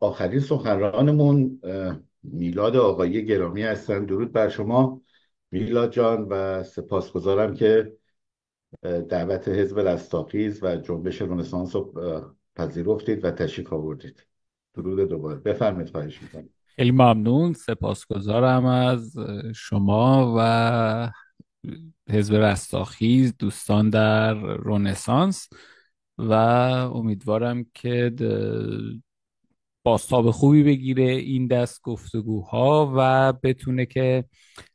آخرین سخنرانمون میلاد آقایی گرامی هستن درود بر شما میلاد جان و سپاسگزارم که دعوت حزب رستاخیز و جنبش رنسانس رو پذیرفتید و تشریف آوردید درود دوباره بفرمایید خواهش میکنم خیلی ممنون سپاسگزارم از شما و حزب رستاخیز دوستان در رنسانس و امیدوارم که باستاب خوبی بگیره این دست گفتگوها و بتونه که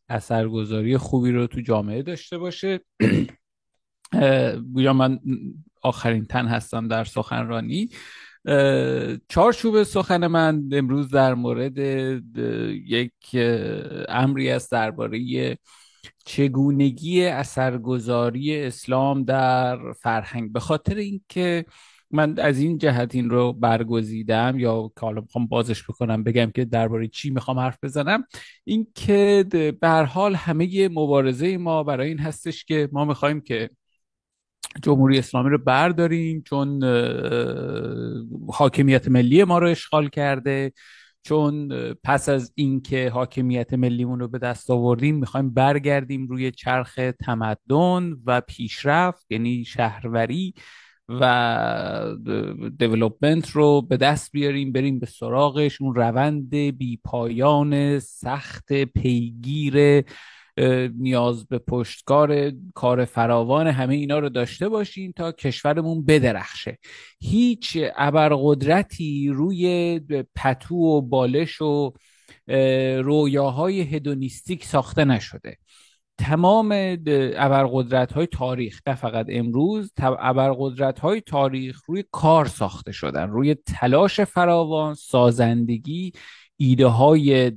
اثرگذاری خوبی رو تو جامعه داشته باشه گویا من آخرین تن هستم در سخنرانی چارچوب سخن من امروز در مورد یک امری است درباره چگونگی اثرگذاری اسلام در فرهنگ به خاطر اینکه من از این جهت این رو برگزیدم یا که حالا میخوام بازش بکنم بگم که درباره چی میخوام حرف بزنم این که به هر حال همه مبارزه ما برای این هستش که ما میخوایم که جمهوری اسلامی رو برداریم چون حاکمیت ملی ما رو اشغال کرده چون پس از اینکه حاکمیت ملیمون رو به دست آوردیم میخوایم برگردیم روی چرخ تمدن و پیشرفت یعنی شهروری و دیولوپمنت رو به دست بیاریم بریم به سراغش اون روند بی پایان سخت پیگیر نیاز به پشتکار کار فراوان همه اینا رو داشته باشیم تا کشورمون بدرخشه هیچ ابرقدرتی روی پتو و بالش و رویاهای هدونیستیک ساخته نشده تمام ابرقدرت های تاریخ نه فقط امروز ابرقدرت های تاریخ روی کار ساخته شدن روی تلاش فراوان سازندگی ایده های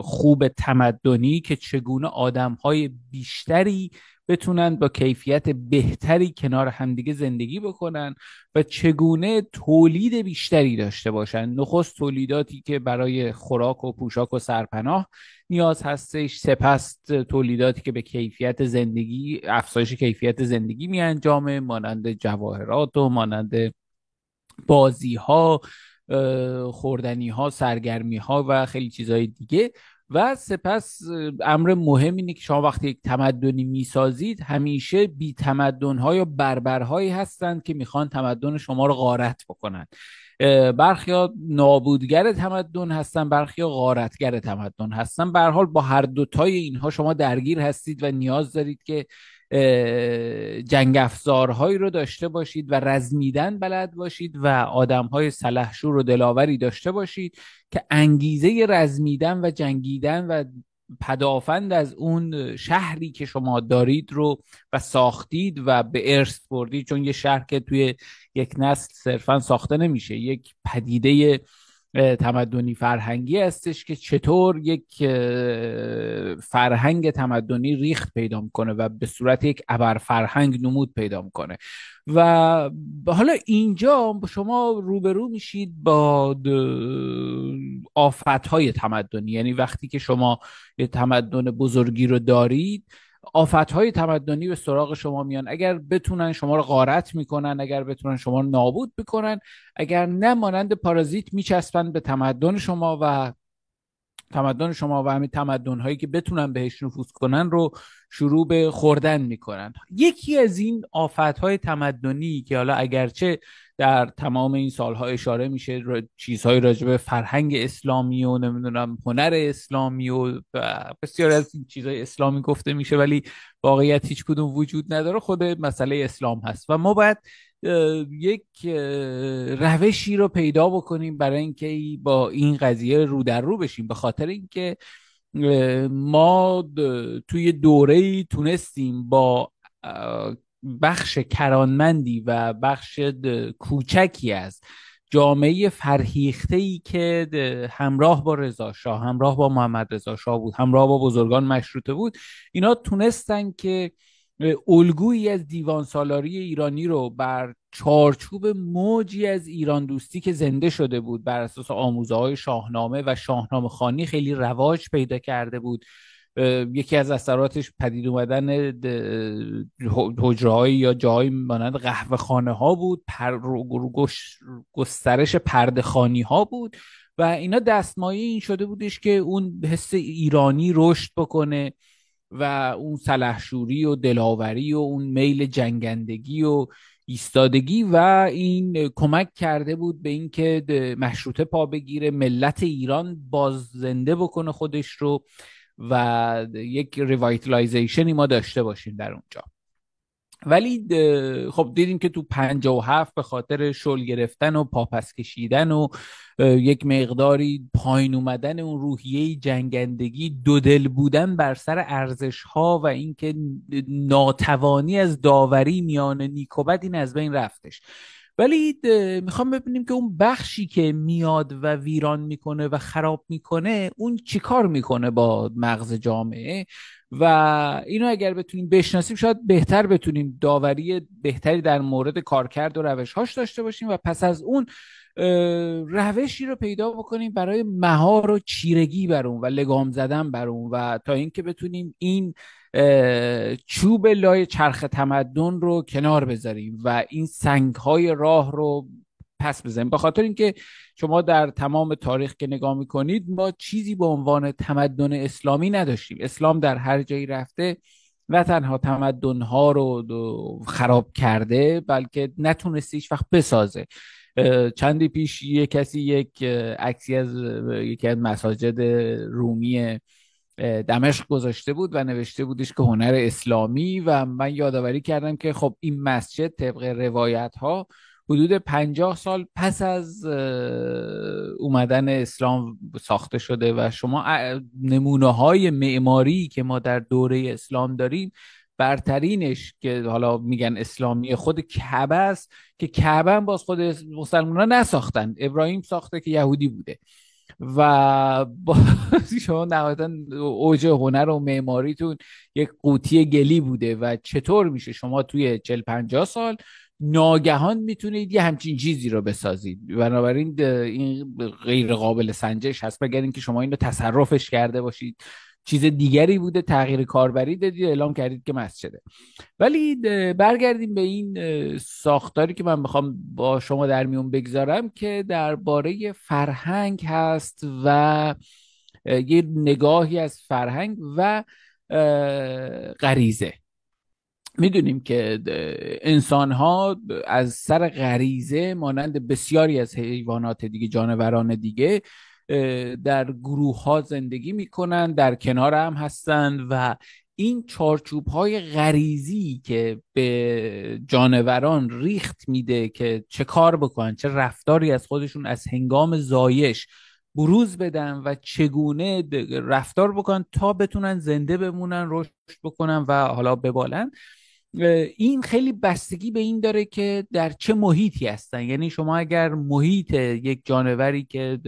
خوب تمدنی که چگونه آدم های بیشتری بتونن با کیفیت بهتری کنار همدیگه زندگی بکنن و چگونه تولید بیشتری داشته باشن نخست تولیداتی که برای خوراک و پوشاک و سرپناه نیاز هستش سپس تولیداتی که به کیفیت زندگی افزایش کیفیت زندگی می انجامه مانند جواهرات و مانند بازی ها خوردنی ها سرگرمی ها و خیلی چیزهای دیگه و سپس امر مهم اینه که شما وقتی یک تمدنی میسازید همیشه بی های یا بربرهایی هستند که میخوان تمدن شما رو غارت بکنن ها نابودگر تمدن هستن ها غارتگر تمدن هستن به حال با هر دوتای اینها شما درگیر هستید و نیاز دارید که جنگ افزارهایی رو داشته باشید و رزمیدن بلد باشید و آدمهای سلحشور و دلاوری داشته باشید که انگیزه رزمیدن و جنگیدن و پدافند از اون شهری که شما دارید رو و ساختید و به ارث بردید چون یه شهر که توی یک نسل صرفا ساخته نمیشه یک پدیده تمدنی فرهنگی هستش که چطور یک فرهنگ تمدنی ریخت پیدا میکنه و به صورت یک ابر فرهنگ نمود پیدا میکنه و حالا اینجا شما روبرو میشید با آفتهای تمدنی یعنی وقتی که شما یه تمدن بزرگی رو دارید آفتهای تمدنی به سراغ شما میان اگر بتونن شما رو غارت میکنن اگر بتونن شما رو نابود میکنن اگر نمانند مانند پارازیت میچسبن به تمدن شما و تمدن شما و همین تمدن هایی که بتونن بهش نفوذ کنن رو شروع به خوردن میکنن یکی از این آفات های تمدنی که حالا اگرچه در تمام این سالها اشاره میشه را... چیزهایی راجع فرهنگ اسلامی و نمیدونم هنر اسلامی و بسیار از این چیزهای اسلامی گفته میشه ولی واقعیت هیچ کدوم وجود نداره خود مسئله اسلام هست و ما باید یک روشی رو پیدا بکنیم برای اینکه با این قضیه رو در رو بشیم به خاطر اینکه ما توی دوره ای تونستیم با بخش کرانمندی و بخش کوچکی از جامعه فرهیخته ای که همراه با رضا شاه همراه با محمد رضا شاه بود همراه با بزرگان مشروطه بود اینا تونستن که الگویی از دیوان سالاری ایرانی رو بر چارچوب موجی از ایران دوستی که زنده شده بود بر اساس آموزه های شاهنامه و شاهنامه خانی خیلی رواج پیدا کرده بود یکی از اثراتش پدید اومدن حجرهایی یا جایی مانند قهوه خانه ها بود پر... گسترش پرده خانی ها بود و اینا دستمایی این شده بودش که اون حس ایرانی رشد بکنه و اون سلحشوری و دلاوری و اون میل جنگندگی و ایستادگی و این کمک کرده بود به اینکه مشروطه پا بگیره ملت ایران باز زنده بکنه خودش رو و یک ریوایتلایزیشنی ما داشته باشیم در اونجا ولی خب دیدیم که تو و هفت به خاطر شل گرفتن و پاپس کشیدن و یک مقداری پایین اومدن اون روحیه جنگندگی دودل بودن بر سر ارزش ها و اینکه ناتوانی از داوری میان نیکوبت این از بین رفتش ولی میخوام ببینیم که اون بخشی که میاد و ویران میکنه و خراب میکنه اون چیکار میکنه با مغز جامعه و اینو اگر بتونیم بشناسیم شاید بهتر بتونیم داوری بهتری در مورد کارکرد و روش هاش داشته باشیم و پس از اون روشی رو پیدا بکنیم برای مهار و چیرگی بر اون و لگام زدن بر اون و تا اینکه بتونیم این چوب لای چرخ تمدن رو کنار بذاریم و این سنگ های راه رو پس بزنیم به خاطر اینکه شما در تمام تاریخ که نگاه میکنید ما چیزی به عنوان تمدن اسلامی نداشتیم اسلام در هر جایی رفته نه تنها تمدن ها رو خراب کرده بلکه نتونسته هیچ وقت بسازه چندی پیش یه کسی یک عکسی از یکی از مساجد رومی دمشق گذاشته بود و نوشته بودش که هنر اسلامی و من یادآوری کردم که خب این مسجد طبق روایت ها حدود پنجاه سال پس از اومدن اسلام ساخته شده و شما نمونه های معماری که ما در دوره اسلام داریم برترینش که حالا میگن اسلامی خود کعبه است که کعبه هم باز خود مسلمان نساختن ابراهیم ساخته که یهودی بوده و با شما نهایتا اوج هنر و معماریتون یک قوطی گلی بوده و چطور میشه شما توی چل پنجاه سال ناگهان میتونید یه همچین چیزی رو بسازید بنابراین این غیر قابل سنجش هست مگر اینکه شما این رو تصرفش کرده باشید چیز دیگری بوده تغییر کاربری دادید اعلام کردید که مسجده ولی برگردیم به این ساختاری که من میخوام با شما در میون بگذارم که درباره فرهنگ هست و یه نگاهی از فرهنگ و غریزه میدونیم که انسان ها از سر غریزه مانند بسیاری از حیوانات دیگه جانوران دیگه در گروه ها زندگی میکنن در کنار هم هستند و این چارچوب های غریزی که به جانوران ریخت میده که چه کار بکنن چه رفتاری از خودشون از هنگام زایش بروز بدن و چگونه رفتار بکنن تا بتونن زنده بمونن رشد بکنن و حالا ببالن این خیلی بستگی به این داره که در چه محیطی هستن یعنی شما اگر محیط یک جانوری که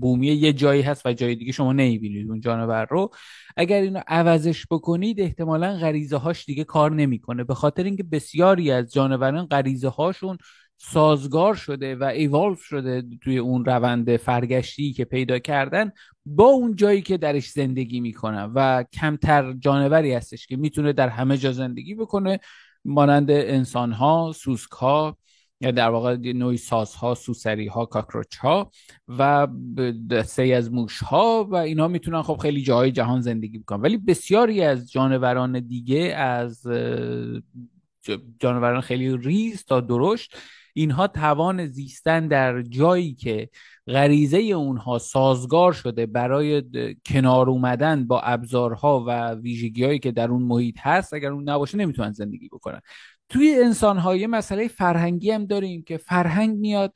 بومی یه جایی هست و جای دیگه شما نمیبینید اون جانور رو اگر اینو عوضش بکنید احتمالا غریزه هاش دیگه کار نمیکنه به خاطر اینکه بسیاری از جانوران غریزه هاشون سازگار شده و ایوالف شده توی اون روند فرگشتی که پیدا کردن با اون جایی که درش زندگی میکنه و کمتر جانوری هستش که میتونه در همه جا زندگی بکنه مانند انسان ها سوسک ها یا در واقع نوعی ساز ها سوسری ها کاکروچ ها و دسته از موش ها و اینا میتونن خب خیلی جاهای جهان زندگی بکنن ولی بسیاری از جانوران دیگه از جانوران خیلی ریز تا درشت اینها توان زیستن در جایی که غریزه اونها سازگار شده برای کنار اومدن با ابزارها و ویژگیهایی که در اون محیط هست اگر اون نباشه نمیتونن زندگی بکنن توی انسان یه مسئله فرهنگی هم داریم که فرهنگ میاد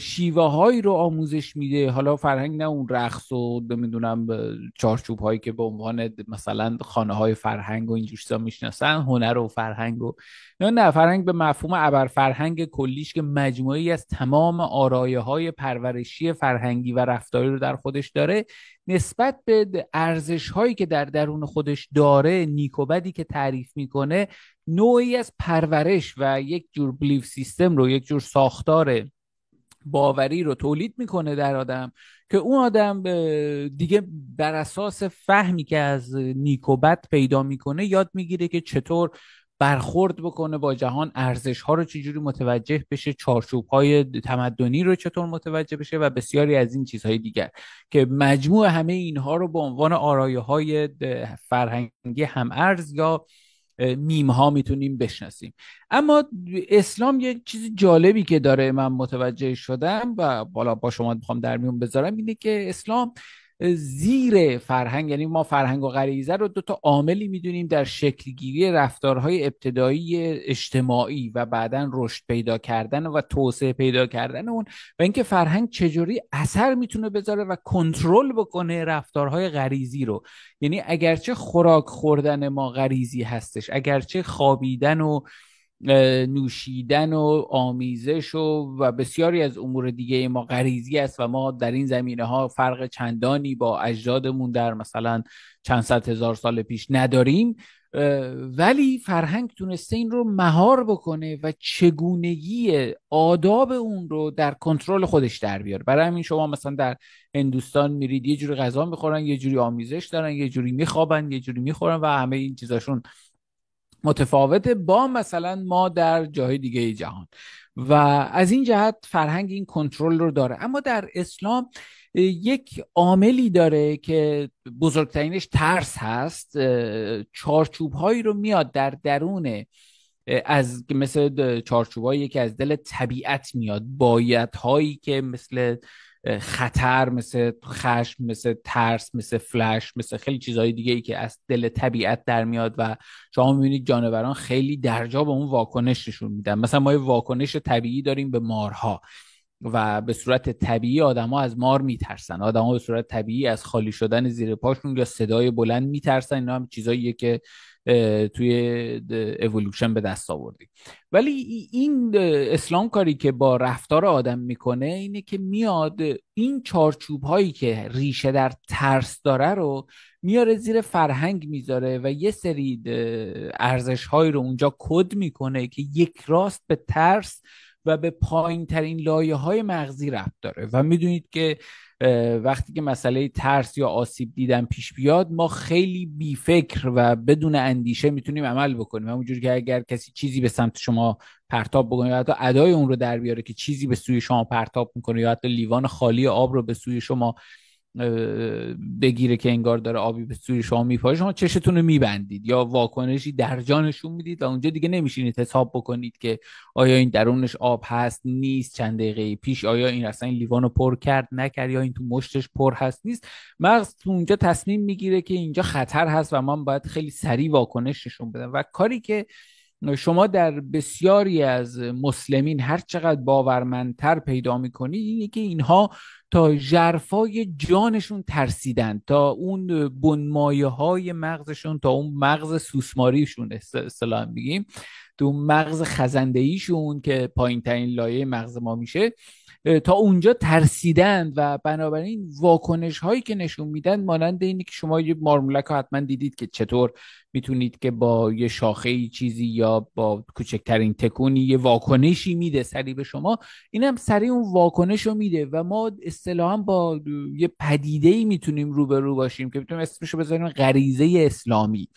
شیوه هایی رو آموزش میده حالا فرهنگ نه اون رقص و نمیدونم چارچوب هایی که به عنوان مثلا خانه های فرهنگ و این چیزا میشناسن هنر و فرهنگ و نه نه فرهنگ به مفهوم ابر فرهنگ کلیش که مجموعی از تمام آرایه های پرورشی فرهنگی و رفتاری رو در خودش داره نسبت به ارزش هایی که در درون خودش داره نیکوبدی که تعریف میکنه نوعی از پرورش و یک جور بلیف سیستم رو یک جور ساختاره باوری رو تولید میکنه در آدم که اون آدم دیگه بر اساس فهمی که از نیکوبت پیدا میکنه یاد میگیره که چطور برخورد بکنه با جهان ارزش ها رو چجوری متوجه بشه چارچوب های تمدنی رو چطور متوجه بشه و بسیاری از این چیزهای دیگر که مجموع همه اینها رو به عنوان آرایه های فرهنگی هم یا میم ها میتونیم بشناسیم اما اسلام یه چیز جالبی که داره من متوجه شدم و بالا با شما میخوام در میون بذارم اینه که اسلام زیر فرهنگ یعنی ما فرهنگ و غریزه رو دو تا عاملی میدونیم در شکلگیری رفتارهای ابتدایی اجتماعی و بعدا رشد پیدا کردن و توسعه پیدا کردن اون و اینکه فرهنگ چجوری اثر میتونه بذاره و کنترل بکنه رفتارهای غریزی رو یعنی اگرچه خوراک خوردن ما غریزی هستش اگرچه خوابیدن و نوشیدن و آمیزش و, و بسیاری از امور دیگه ما غریزی است و ما در این زمینه ها فرق چندانی با اجدادمون در مثلا چند صد هزار سال پیش نداریم ولی فرهنگ تونسته این رو مهار بکنه و چگونگی آداب اون رو در کنترل خودش در بیاره برای همین شما مثلا در هندوستان میرید یه جوری غذا میخورن یه جوری آمیزش دارن یه جوری میخوابن یه جوری میخورن و همه این چیزاشون متفاوته با مثلا ما در جای دیگه جهان و از این جهت فرهنگ این کنترل رو داره اما در اسلام یک عاملی داره که بزرگترینش ترس هست چارچوب هایی رو میاد در درون از مثل هایی که از دل طبیعت میاد بایت هایی که مثل خطر مثل خشم مثل ترس مثل فلش مثل خیلی چیزهای دیگه ای که از دل طبیعت در میاد و شما میبینید جانوران خیلی درجا به اون واکنش نشون میدن مثلا ما یه واکنش طبیعی داریم به مارها و به صورت طبیعی آدما از مار میترسن آدما به صورت طبیعی از خالی شدن زیر پاشون یا صدای بلند میترسن اینا هم چیزاییه که توی اولوشن به دست آوردی ولی این اسلام کاری که با رفتار آدم میکنه اینه که میاد این چارچوب هایی که ریشه در ترس داره رو میاره زیر فرهنگ میذاره و یه سری ارزش هایی رو اونجا کد میکنه که یک راست به ترس و به پایین ترین لایه های مغزی رفت داره و میدونید که وقتی که مسئله ترس یا آسیب دیدن پیش بیاد ما خیلی بی فکر و بدون اندیشه میتونیم عمل بکنیم همونجور که اگر کسی چیزی به سمت شما پرتاب بکنه یا حتی ادای اون رو در بیاره که چیزی به سوی شما پرتاب میکنه یا حتی لیوان خالی آب رو به سوی شما بگیره که انگار داره آبی به سوی شما میپاشه شما چشتون رو میبندید یا واکنشی در جانشون میدید و اونجا دیگه نمیشینید حساب بکنید که آیا این درونش آب هست نیست چند دقیقه پیش آیا این اصلا این لیوان رو پر کرد نکرد یا این تو مشتش پر هست نیست مغز تو اونجا تصمیم میگیره که اینجا خطر هست و من باید خیلی سریع واکنش نشون بدم و کاری که شما در بسیاری از مسلمین هر چقدر باورمندتر پیدا میکنید اینه که اینها تا جرفای جانشون ترسیدن تا اون بنمایه های مغزشون تا اون مغز سوسماریشون میگیم بگیم تو مغز خزندهیشون که پایین ترین لایه مغز ما میشه تا اونجا ترسیدند و بنابراین واکنش هایی که نشون میدن مانند اینه که شما یه مارمولک حتما دیدید که چطور میتونید که با یه شاخه چیزی یا با کوچکترین تکونی یه واکنشی میده سری به شما اینم سری اون واکنش رو میده و ما اصطلاحا با یه پدیده ای میتونیم روبرو باشیم که میتونیم اسمش رو بذاریم غریزه اسلامی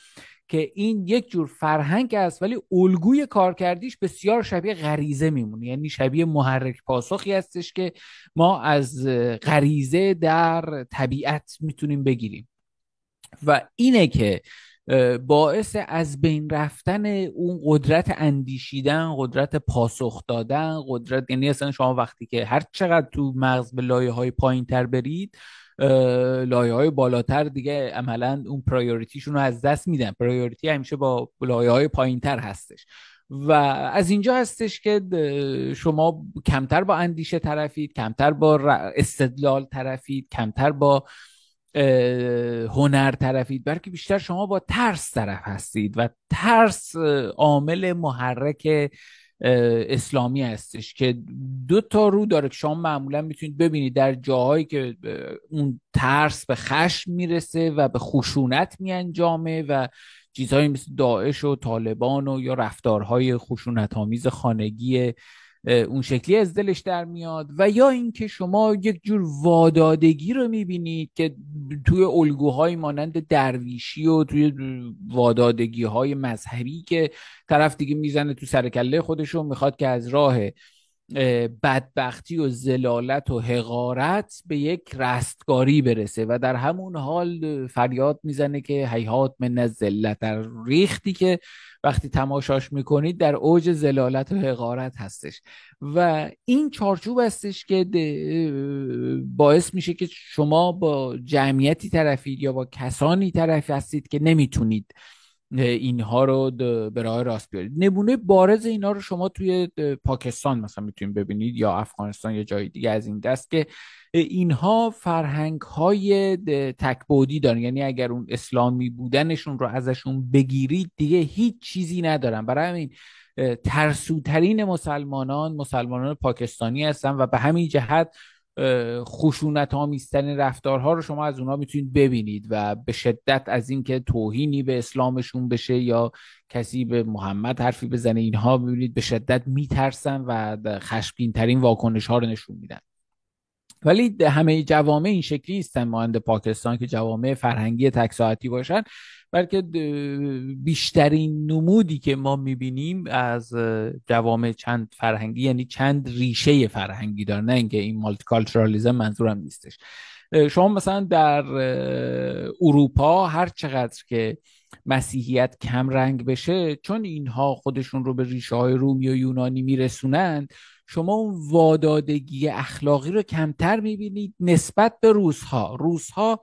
که این یک جور فرهنگ است ولی الگوی کارکردیش بسیار شبیه غریزه میمونه یعنی شبیه محرک پاسخی هستش که ما از غریزه در طبیعت میتونیم بگیریم و اینه که باعث از بین رفتن اون قدرت اندیشیدن قدرت پاسخ دادن قدرت یعنی اصلا شما وقتی که هر چقدر تو مغز به لایه های پایین تر برید لایه های بالاتر دیگه عملا اون پرایوریتیشون رو از دست میدن پرایوریتی همیشه با لایه های پایین تر هستش و از اینجا هستش که شما کمتر با اندیشه طرفید کمتر با استدلال طرفید کمتر با هنر طرفید بلکه بیشتر شما با ترس طرف هستید و ترس عامل محرک اسلامی هستش که دو تا رو داره که شما معمولا میتونید ببینید در جاهایی که اون ترس به خشم میرسه و به خشونت میانجامه و چیزهایی مثل داعش و طالبان و یا رفتارهای خشونت آمیز خانگی اون شکلی از دلش در میاد و یا اینکه شما یک جور وادادگی رو میبینید که توی الگوهای مانند درویشی و توی وادادگی های مذهبی که طرف دیگه میزنه تو سرکله خودش و میخواد که از راه بدبختی و زلالت و حقارت به یک رستگاری برسه و در همون حال فریاد میزنه که حیات من ذلت در ریختی که وقتی تماشاش میکنید در اوج زلالت و حقارت هستش و این چارچوب هستش که باعث میشه که شما با جمعیتی طرفید یا با کسانی طرف هستید که نمیتونید اینها رو به راه راست بیارید نمونه بارز اینا رو شما توی پاکستان مثلا میتونید ببینید یا افغانستان یا جای دیگه از این دست که اینها فرهنگ های تکبودی دارن یعنی اگر اون اسلامی بودنشون رو ازشون بگیرید دیگه هیچ چیزی ندارن برای همین ترسوترین مسلمانان مسلمانان پاکستانی هستن و به همین جهت خشونت رفتار رفتارها رو شما از اونا میتونید ببینید و به شدت از اینکه توهینی به اسلامشون بشه یا کسی به محمد حرفی بزنه اینها ببینید به شدت میترسن و خشمگین ترین واکنش ها رو نشون میدن ولی همه جوامع این شکلی هستن مانند پاکستان که جوامع فرهنگی تک ساعتی باشن بلکه بیشترین نمودی که ما میبینیم از جوامع چند فرهنگی یعنی چند ریشه فرهنگی دارن نه اینکه این مالتیکالترالیزم منظورم نیستش شما مثلا در اروپا هر چقدر که مسیحیت کم رنگ بشه چون اینها خودشون رو به ریشه های رومی و یونانی میرسونند شما اون وادادگی اخلاقی رو کمتر میبینید نسبت به روزها روزها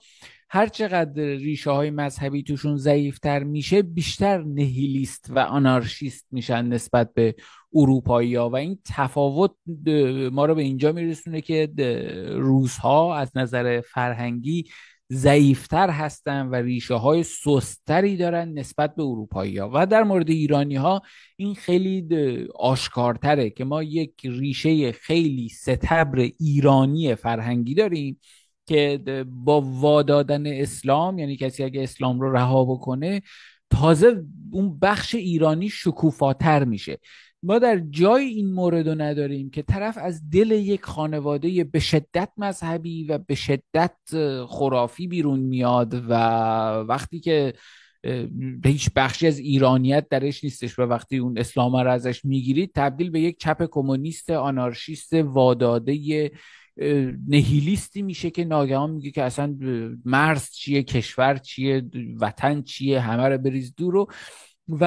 هر چقدر ریشه های مذهبی توشون ضعیفتر میشه بیشتر نهیلیست و آنارشیست میشن نسبت به اروپایی ها و این تفاوت ما رو به اینجا میرسونه که روزها از نظر فرهنگی ضعیفتر هستن و ریشه های سستری دارن نسبت به اروپایی ها و در مورد ایرانی ها این خیلی آشکارتره که ما یک ریشه خیلی ستبر ایرانی فرهنگی داریم که با وادادن اسلام یعنی کسی اگه اسلام رو رها بکنه تازه اون بخش ایرانی شکوفاتر میشه ما در جای این مورد رو نداریم که طرف از دل یک خانواده به شدت مذهبی و به شدت خرافی بیرون میاد و وقتی که هیچ بخشی از ایرانیت درش نیستش و وقتی اون اسلام رو ازش میگیرید تبدیل به یک چپ کمونیست آنارشیست واداده نهیلیستی میشه که ناگهان میگه که اصلا مرز چیه کشور چیه وطن چیه همه رو بریز دور و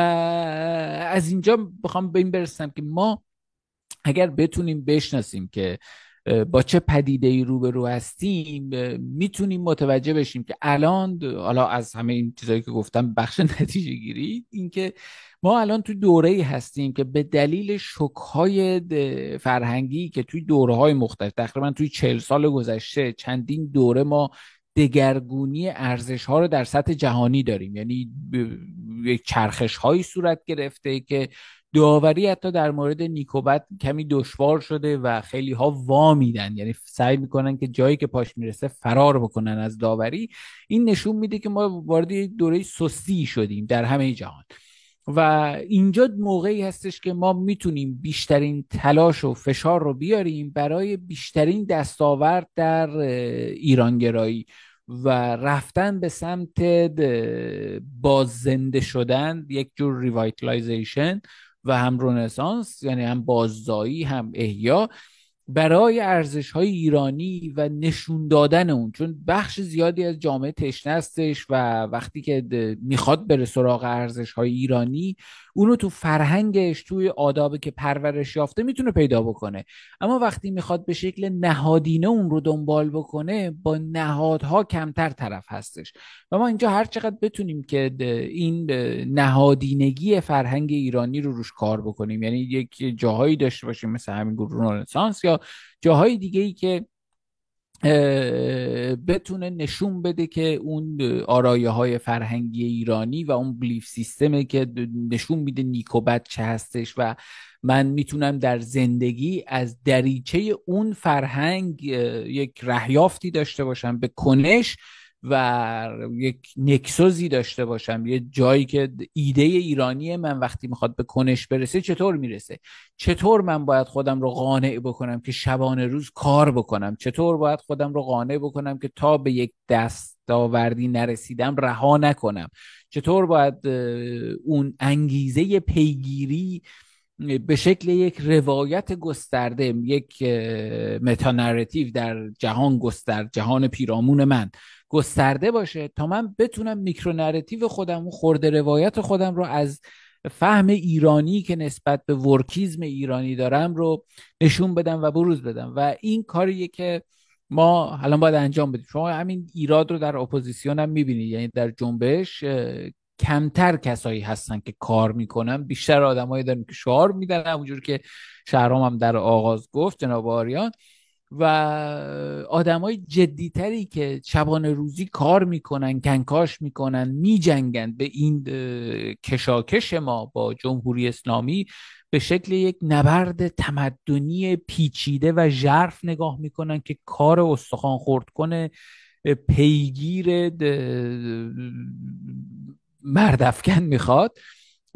از اینجا بخوام به این برسم که ما اگر بتونیم بشناسیم که با چه پدیده ای روبرو هستیم میتونیم متوجه بشیم که الان حالا از همه این چیزایی که گفتم بخش نتیجه گیری اینکه ما الان توی دوره ای هستیم که به دلیل شکای فرهنگی که توی دوره های مختلف تقریبا توی چهل سال گذشته چندین دوره ما دگرگونی ارزش ها رو در سطح جهانی داریم یعنی چرخش هایی صورت گرفته که داوری حتی در مورد نیکوبت کمی دشوار شده و خیلی ها وا میدن یعنی سعی میکنن که جایی که پاش میرسه فرار بکنن از داوری این نشون میده که ما وارد یک دوره سستی شدیم در همه جهان و اینجا موقعی هستش که ما میتونیم بیشترین تلاش و فشار رو بیاریم برای بیشترین دستاورد در ایرانگرایی و رفتن به سمت باز شدن یک جور ریوایتلایزیشن و هم رونسانس یعنی هم بازدایی هم احیا برای ارزش های ایرانی و نشون دادن اون چون بخش زیادی از جامعه تشنه و وقتی که میخواد بره سراغ ارزش های ایرانی اونو تو فرهنگش توی آدابی که پرورش یافته میتونه پیدا بکنه اما وقتی میخواد به شکل نهادینه اون رو دنبال بکنه با نهادها کمتر طرف هستش و ما اینجا هر چقدر بتونیم که این نهادینگی فرهنگ ایرانی رو روش کار بکنیم یعنی یک جاهایی داشته باشیم مثل همین گروه رنسانس یا جاهای دیگه ای که بتونه نشون بده که اون آرایه های فرهنگی ایرانی و اون بلیف سیستمه که نشون میده نیکو بد چه هستش و من میتونم در زندگی از دریچه اون فرهنگ یک رهیافتی داشته باشم به کنش و یک نکسوزی داشته باشم یه جایی که ایده ایرانی من وقتی میخواد به کنش برسه چطور میرسه چطور من باید خودم رو قانع بکنم که شبانه روز کار بکنم چطور باید خودم رو قانع بکنم که تا به یک دستاوردی نرسیدم رها نکنم چطور باید اون انگیزه پیگیری به شکل یک روایت گسترده یک متانراتیو در جهان گستر جهان پیرامون من گسترده باشه تا من بتونم نراتیو خودم و خورده روایت خودم رو از فهم ایرانی که نسبت به ورکیزم ایرانی دارم رو نشون بدم و بروز بدم و این کاریه که ما الان باید انجام بدیم شما همین ایراد رو در اپوزیسیون هم میبینید یعنی در جنبش کمتر کسایی هستن که کار میکنن بیشتر آدمایی دارن که شعار میدن همونجور که شهرام هم در آغاز گفت جناب آریان و آدمای جدیتری که شبانه روزی کار میکنن کنکاش میکنن میجنگن به این کشاکش ما با جمهوری اسلامی به شکل یک نبرد تمدنی پیچیده و ژرف نگاه میکنن که کار استخوان خورد کنه پیگیر مردفکن میخواد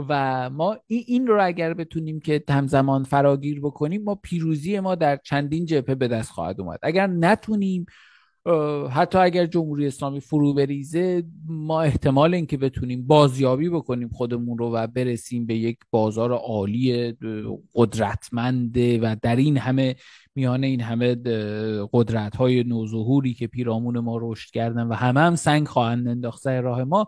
و ما این رو اگر بتونیم که همزمان فراگیر بکنیم ما پیروزی ما در چندین جبهه به دست خواهد اومد اگر نتونیم حتی اگر جمهوری اسلامی فرو بریزه ما احتمال که بتونیم بازیابی بکنیم خودمون رو و برسیم به یک بازار عالی قدرتمند و در این همه میان این همه قدرت های نوظهوری که پیرامون ما رشد کردن و همه هم سنگ خواهند انداخت راه ما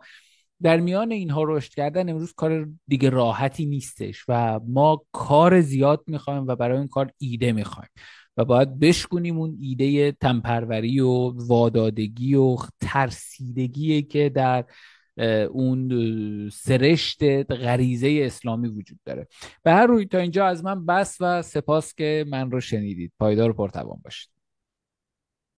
در میان اینها رشد کردن امروز کار دیگه راحتی نیستش و ما کار زیاد میخوایم و برای این کار ایده میخوایم و باید بشکنیم اون ایده تنپروری و وادادگی و ترسیدگی که در اون سرشت غریزه اسلامی وجود داره به هر روی تا اینجا از من بس و سپاس که من رو شنیدید پایدار و پرتوان باشید